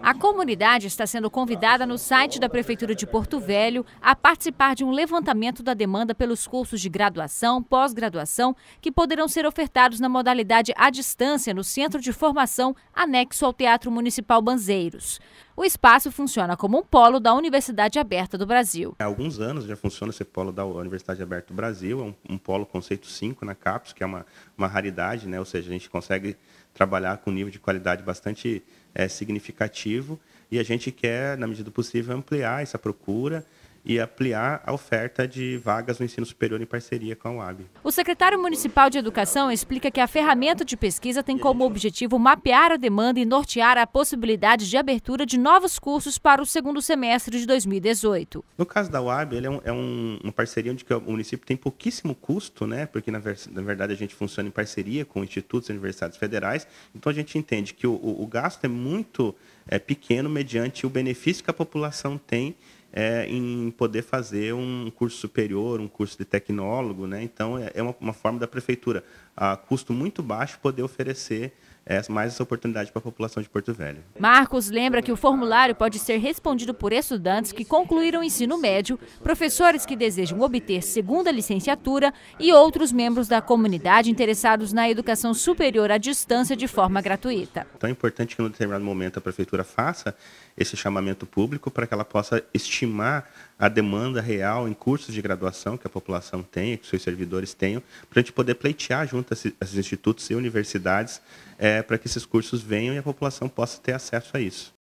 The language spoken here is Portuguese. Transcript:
A comunidade está sendo convidada no site da Prefeitura de Porto Velho a participar de um levantamento da demanda pelos cursos de graduação, pós-graduação, que poderão ser ofertados na modalidade à distância no Centro de Formação anexo ao Teatro Municipal Banzeiros. O espaço funciona como um polo da Universidade Aberta do Brasil. Há alguns anos já funciona esse polo da Universidade Aberta do Brasil, é um, um polo conceito 5 na CAPES, que é uma, uma raridade, né? ou seja, a gente consegue trabalhar com um nível de qualidade bastante é, significativo e a gente quer, na medida do possível, ampliar essa procura e ampliar a oferta de vagas no ensino superior em parceria com a UAB. O secretário municipal de Educação explica que a ferramenta de pesquisa tem como objetivo mapear a demanda e nortear a possibilidade de abertura de novos cursos para o segundo semestre de 2018. No caso da UAB, ele é, um, é um, uma parceria onde o município tem pouquíssimo custo, né? porque na, na, verdade a gente funciona em parceria com institutos e universidades federais, então a gente entende que o, o, o gasto é muito é, pequeno mediante o benefício que a população tem é, em poder fazer um curso superior, um curso de tecnólogo. Né? Então, é, é uma, uma forma da prefeitura, a custo muito baixo, poder oferecer é mais essa oportunidade para a população de Porto Velho. Marcos lembra que o formulário pode ser respondido por estudantes que concluíram o ensino médio, professores que desejam obter segunda licenciatura e outros membros da comunidade interessados na educação superior à distância de forma gratuita. Então é importante que, em um determinado momento, a prefeitura faça esse chamamento público para que ela possa estimar a demanda real em cursos de graduação que a população tem, que seus servidores tenham, para a gente poder pleitear junto a esses institutos e universidades é, eh, para que esses cursos venham e a população possa ter acesso a isso.